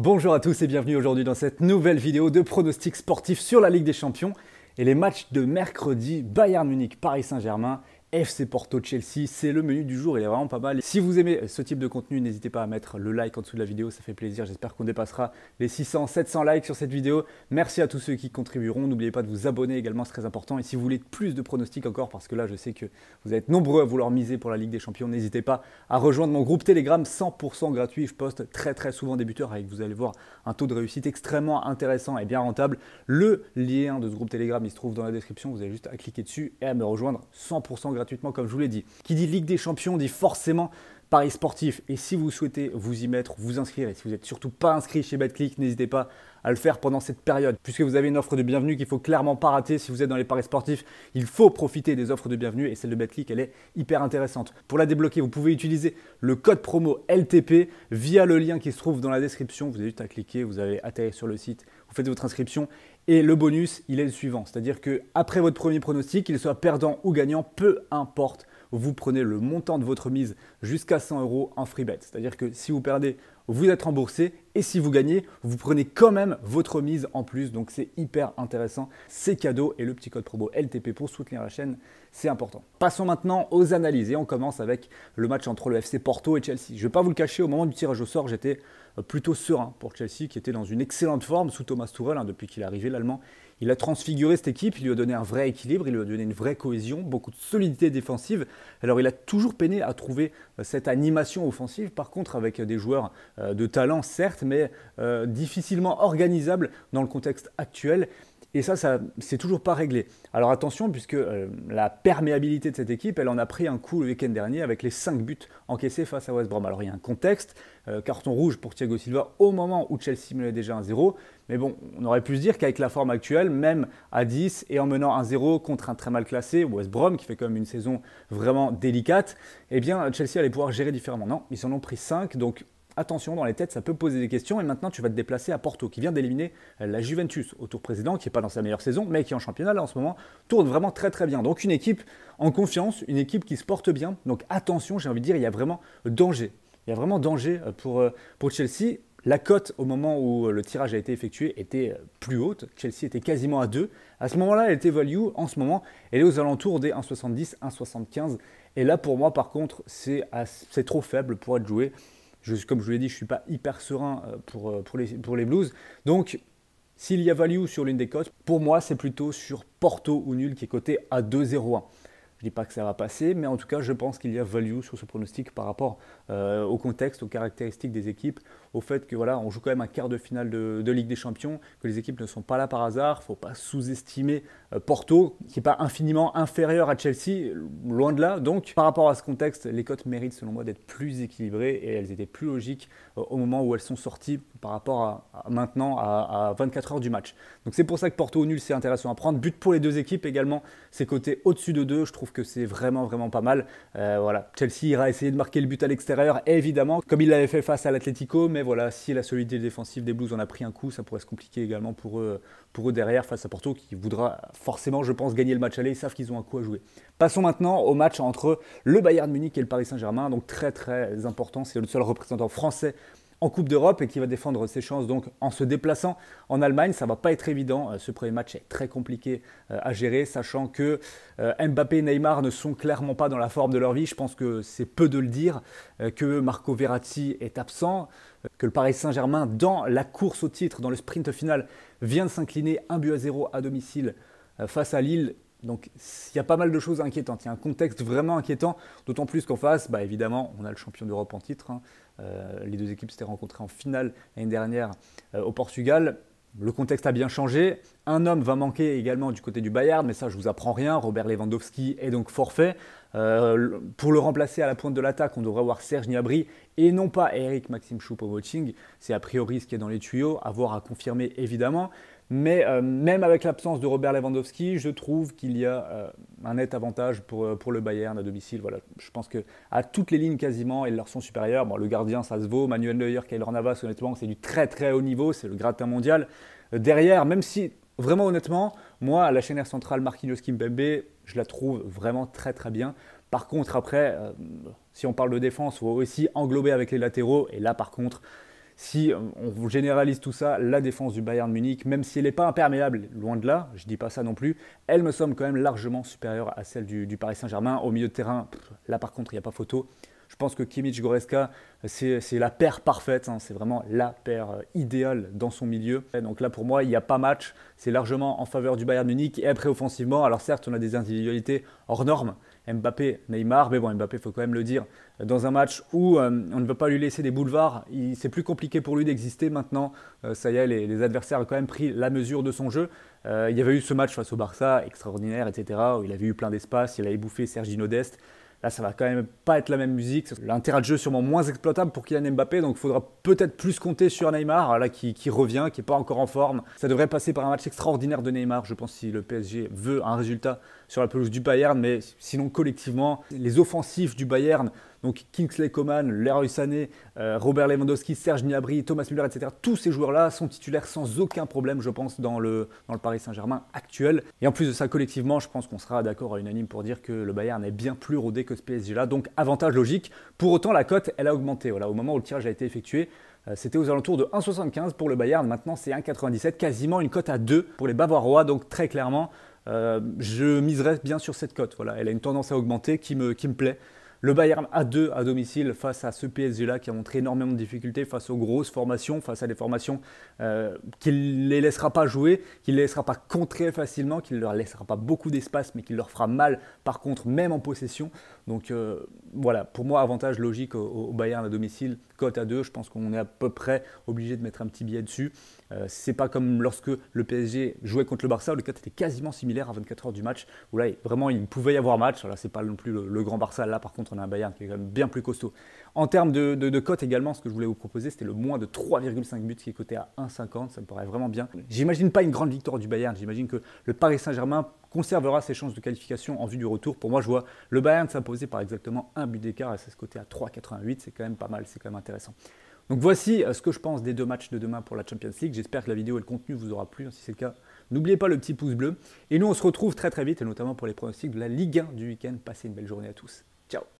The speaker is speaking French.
Bonjour à tous et bienvenue aujourd'hui dans cette nouvelle vidéo de pronostics sportifs sur la Ligue des Champions et les matchs de mercredi Bayern Munich Paris Saint-Germain FC Porto Chelsea, c'est le menu du jour, il est vraiment pas mal. Si vous aimez ce type de contenu, n'hésitez pas à mettre le like en dessous de la vidéo, ça fait plaisir. J'espère qu'on dépassera les 600, 700 likes sur cette vidéo. Merci à tous ceux qui contribueront. N'oubliez pas de vous abonner également, c'est très important. Et si vous voulez plus de pronostics encore, parce que là, je sais que vous êtes nombreux à vouloir miser pour la Ligue des Champions, n'hésitez pas à rejoindre mon groupe Telegram 100% gratuit. Je poste très très souvent des buteurs avec, vous allez voir, un taux de réussite extrêmement intéressant et bien rentable. Le lien de ce groupe Telegram, il se trouve dans la description. Vous avez juste à cliquer dessus et à me rejoindre 100% gratuit gratuitement, comme je vous l'ai dit. Qui dit Ligue des Champions dit forcément paris sportif. Et si vous souhaitez vous y mettre, vous inscrire, et si vous n'êtes surtout pas inscrit chez BetClick, n'hésitez pas à le faire pendant cette période, puisque vous avez une offre de bienvenue qu'il faut clairement pas rater. Si vous êtes dans les paris sportifs, il faut profiter des offres de bienvenue et celle de BetClick, elle est hyper intéressante. Pour la débloquer, vous pouvez utiliser le code promo LTP via le lien qui se trouve dans la description. Vous avez juste à cliquer, vous avez atterrir sur le site, vous faites votre inscription et le bonus, il est le suivant, c'est-à-dire que après votre premier pronostic, qu'il soit perdant ou gagnant, peu importe, vous prenez le montant de votre mise jusqu'à 100 euros en free bet. C'est-à-dire que si vous perdez, vous êtes remboursé et si vous gagnez, vous prenez quand même votre mise en plus. Donc c'est hyper intéressant, c'est cadeau et le petit code promo LTP pour soutenir la chaîne, c'est important. Passons maintenant aux analyses et on commence avec le match entre le FC Porto et Chelsea. Je ne vais pas vous le cacher, au moment du tirage au sort, j'étais euh, plutôt serein pour Chelsea qui était dans une excellente forme sous Thomas Tuchel hein, depuis qu'il est arrivé l'allemand il a transfiguré cette équipe, il lui a donné un vrai équilibre, il lui a donné une vraie cohésion, beaucoup de solidité défensive. Alors il a toujours peiné à trouver euh, cette animation offensive, par contre avec euh, des joueurs euh, de talent certes, mais difficilement organisables dans le contexte actuel. Et ça, ça c'est toujours pas réglé. Alors attention, puisque euh, la perméabilité de cette équipe, elle en a pris un coup le week-end dernier avec les 5 buts encaissés face à West Brom. Alors il y a un contexte, euh, carton rouge pour Thiago Silva au moment où Chelsea menait déjà un 0 Mais bon, on aurait pu se dire qu'avec la forme actuelle, même à 10 et en menant 1-0 contre un très mal classé West Brom, qui fait quand même une saison vraiment délicate, eh bien Chelsea allait pouvoir gérer différemment. Non, ils en ont pris 5, donc attention, dans les têtes, ça peut poser des questions. Et maintenant, tu vas te déplacer à Porto, qui vient d'éliminer euh, la Juventus au tour précédent, qui n'est pas dans sa meilleure saison, mais qui en championnat, là, en ce moment, tourne vraiment très très bien. Donc une équipe en confiance, une équipe qui se porte bien. Donc attention, j'ai envie de dire, il y a vraiment danger. Il y a vraiment danger euh, pour, euh, pour Chelsea. La cote au moment où le tirage a été effectué était plus haute. Chelsea était quasiment à 2. À ce moment-là, elle était value. En ce moment, elle est aux alentours des 1,70, 1,75. Et là, pour moi, par contre, c'est trop faible pour être joué comme je vous l'ai dit, je ne suis pas hyper serein euh, pour, euh, pour, les, Blues. Donc, s'il y a value sur l'une des cotes, pour moi, c'est plutôt sur Porto ou nul qui est coté à 2-0-1. Je ne dis pas que ça va passer, mais en tout cas, je pense qu'il y a value sur ce pronostic par rapport euh, au contexte, aux caractéristiques des équipes, au fait que voilà, on joue quand même un quart de finale de, de Ligue des Champions, que les équipes ne sont pas là par hasard. Faut pas sous-estimer euh, Porto, qui n'est pas infiniment inférieur à Chelsea, loin de là. Donc, par rapport à ce contexte, les cotes méritent selon moi d'être plus équilibrées et elles étaient plus logiques euh, au moment où elles sont sorties par rapport à, maintenant à, 24 heures du match. Donc, c'est pour ça que Porto nul, c'est intéressant à prendre. But pour les deux équipes également, c'est coté au-dessus de deux Je trouve que c'est vraiment, vraiment pas mal. Euh, voilà, Chelsea ira essayer de marquer le but à l'extérieur, évidemment, comme il l'avait fait face à l'Atlético, mais voilà, si la solidité défensive des Blues en a pris un coup, ça pourrait se compliquer également pour eux, pour eux derrière face à Porto, qui voudra forcément, je pense, gagner le match aller. Ils savent qu'ils ont un coup à jouer. Passons maintenant au match entre le Bayern Munich et le Paris Saint-Germain. Donc très très important, c'est le seul représentant français en Coupe d'Europe et qui va défendre ses chances donc en se déplaçant en Allemagne. Ça va pas être évident. Euh, ce premier match est très compliqué euh, à gérer, sachant que euh, Mbappé et Neymar ne sont clairement pas dans la forme de leur vie. Je pense que c'est peu de le dire que Marco Verratti est absent, que le Paris Saint-Germain dans la course au titre, dans le sprint final, vient de s'incliner 1 but à 0 à domicile face à Lille donc il y a pas mal de choses inquiétantes, il y a un contexte vraiment inquiétant, d'autant plus qu'en face, bah, évidemment, on a le champion d'Europe en titre. Hein. Euh, les deux équipes s'étaient rencontrées en finale l'année dernière euh, au Portugal. Le contexte a bien changé. Un homme va manquer également du côté du Bayern, mais ça, je vous apprends rien. Robert Lewandowski est donc forfait. Euh, pour le remplacer à la pointe de l'attaque, on devrait avoir Serge Gnabry et non pas Eric Maxime Choupo-Moting. C'est a priori ce qui est dans les tuyaux, à voir à confirmer évidemment. Mais euh, même avec l'absence de Robert Lewandowski, je trouve qu'il y a euh, un net avantage pour, euh, pour, le Bayern à domicile. Voilà, je pense que à toutes les lignes quasiment, ils leur sont supérieurs. Bon, le gardien, ça se vaut. Manuel Neuer, Kaylor Navas, honnêtement, c'est du très très haut niveau. C'est le gratin mondial. derrière, même si vraiment honnêtement, moi, la chaîne centrale Marquinhos Kimpembe, je la trouve vraiment très très bien. Par contre, après, si on parle de défense, il faut aussi englober avec les latéraux. Et là, par contre, si on généralise tout ça, la défense du Bayern Munich, même si elle n'est pas imperméable, loin de là, je ne dis pas ça non plus, elle me semble quand même largement supérieure à celle du, Paris Saint-Germain. Au milieu de terrain, là par contre, il n'y a pas photo. Je pense que Kimmich Goreska, c'est la paire parfaite. Hein. C'est vraiment la paire euh, idéale dans son milieu. donc là, pour moi, il n'y a pas match. C'est largement en faveur du Bayern Munich. Et après, offensivement, alors certes, on a des individualités hors normes. Mbappé, Neymar, mais bon, Mbappé, il faut quand même le dire, dans un match où euh, on ne veut pas lui laisser des boulevards, c'est plus compliqué pour lui d'exister maintenant. Euh, ça y est, les, adversaires ont quand même pris la mesure de son jeu. il y avait eu ce match face au Barça, extraordinaire, etc., où il avait eu plein d'espace, il avait bouffé Sergi Nodeste. Là, ça va quand même pas être la même musique. L'intérêt de jeu est sûrement moins exploitable pour Kylian Mbappé, donc il faudra peut-être plus compter sur Neymar, là qui, qui revient, qui n'est pas encore en forme. Ça devrait passer par un match extraordinaire de Neymar, je pense, si le PSG veut un résultat sur la pelouse du Bayern, mais sinon collectivement, les offensifs du Bayern donc Kingsley Coman, Leroy Sané, euh, Robert Lewandowski, Serge Gnabry, Thomas Müller, etc. Tous ces joueurs-là sont titulaires sans aucun problème, je pense, dans le, Paris Saint-Germain actuel. Et en plus de ça, collectivement, je pense qu'on sera d'accord à unanime pour dire que le Bayern est bien plus rodé que ce PSG-là. Donc avantage logique. Pour autant, la cote, elle a augmenté. Voilà, au moment où le tirage a été effectué, euh, c'était aux alentours de 1,75 pour le Bayern, maintenant c'est 1,97, quasiment une cote à 2 pour les Bavarois, donc très clairement, euh, je miserais bien sur cette cote. Voilà, elle a une tendance à augmenter qui me plaît. Le Bayern a 2 à domicile face à ce PSG-là qui a montré énormément de difficultés face aux grosses formations, face à des formations euh, qu'il ne les laissera pas jouer, qu'il ne les laissera pas contrer facilement, qu'il ne leur laissera pas beaucoup d'espace, mais qu'il leur fera mal par contre, même en possession. Donc euh, voilà, pour moi, avantage logique au, Bayern à domicile, cote à 2, je pense qu'on est à peu près obligé de mettre un petit billet dessus. Ce euh, c'est pas comme lorsque le PSG jouait contre le Barça, où le cote était quasiment similaire à 24 heures du match, où là, vraiment, il pouvait y avoir match. Là, c'est pas non plus le, grand Barça, là par contre, on a un Bayern qui est quand même bien plus costaud. En termes de, de cote également, ce que je voulais vous proposer, c'était le moins de 3,5 buts qui est coté à 1,50, ça me paraît vraiment bien. J'imagine pas une grande victoire du Bayern, j'imagine que le Paris Saint-Germain conservera ses chances de qualification en vue du retour. Pour moi, je vois le Bayern s'imposer par exactement un but d'écart à c'est ce côté à 3,88. C'est quand même pas mal, c'est quand même intéressant. Donc voici euh, ce que je pense des deux matchs de demain pour la Champions League. J'espère que la vidéo et le contenu vous aura plu. Si c'est le cas, n'oubliez pas le petit pouce bleu. Et nous, on se retrouve très très vite, et notamment pour les pronostics de la Ligue 1 du week-end. Passez une belle journée à tous. Ciao